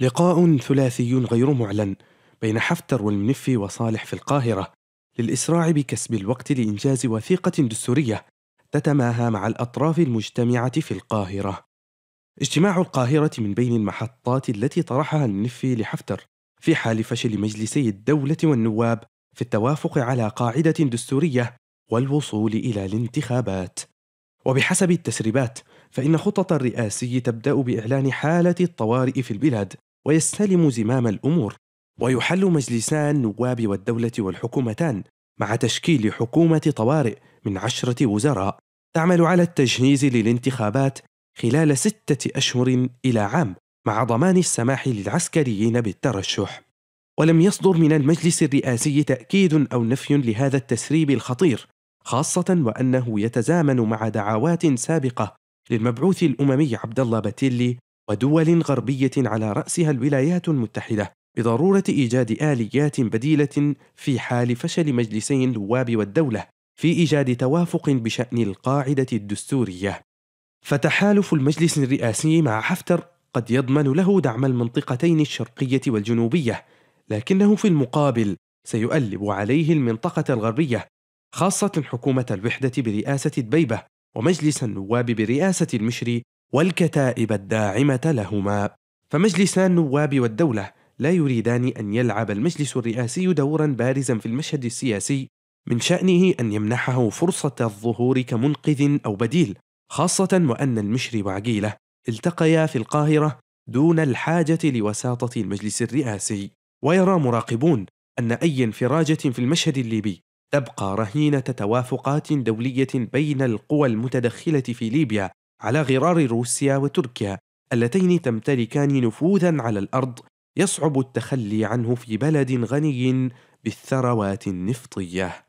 لقاء ثلاثي غير معلن بين حفتر والمنفي وصالح في القاهرة للإسراع بكسب الوقت لإنجاز وثيقة دستورية تتماهى مع الأطراف المجتمعة في القاهرة. اجتماع القاهرة من بين المحطات التي طرحها المنفي لحفتر في حال فشل مجلسي الدولة والنواب في التوافق على قاعدة دستورية والوصول إلى الانتخابات. وبحسب التسريبات فإن خطط الرئاسي تبدأ بإعلان حالة الطوارئ في البلاد ويستلم زمام الأمور ويحل مجلسان النواب والدولة والحكومتان مع تشكيل حكومة طوارئ من عشرة وزراء تعمل على التجهيز للانتخابات خلال ستة أشهر إلى عام مع ضمان السماح للعسكريين بالترشح ولم يصدر من المجلس الرئاسي تأكيد أو نفي لهذا التسريب الخطير خاصة وأنه يتزامن مع دعوات سابقة للمبعوث الأممي عبد الله بتيلي ودول غربية على رأسها الولايات المتحدة بضرورة إيجاد آليات بديلة في حال فشل مجلسي النواب والدولة في إيجاد توافق بشأن القاعدة الدستورية. فتحالف المجلس الرئاسي مع حفتر قد يضمن له دعم المنطقتين الشرقية والجنوبية، لكنه في المقابل سيؤلب عليه المنطقة الغربية، خاصة حكومة الوحدة برئاسة دبيبة ومجلس النواب برئاسة المشري والكتائب الداعمة لهما فمجلسا النواب والدولة لا يريدان أن يلعب المجلس الرئاسي دورا بارزا في المشهد السياسي من شأنه أن يمنحه فرصة الظهور كمنقذ أو بديل خاصة وأن المشري وعقيلة التقيا في القاهرة دون الحاجة لوساطة المجلس الرئاسي ويرى مراقبون أن أي انفراجة في المشهد الليبي تبقى رهينة توافقات دولية بين القوى المتدخلة في ليبيا على غرار روسيا وتركيا اللتين تمتلكان نفوذا على الارض يصعب التخلي عنه في بلد غني بالثروات النفطيه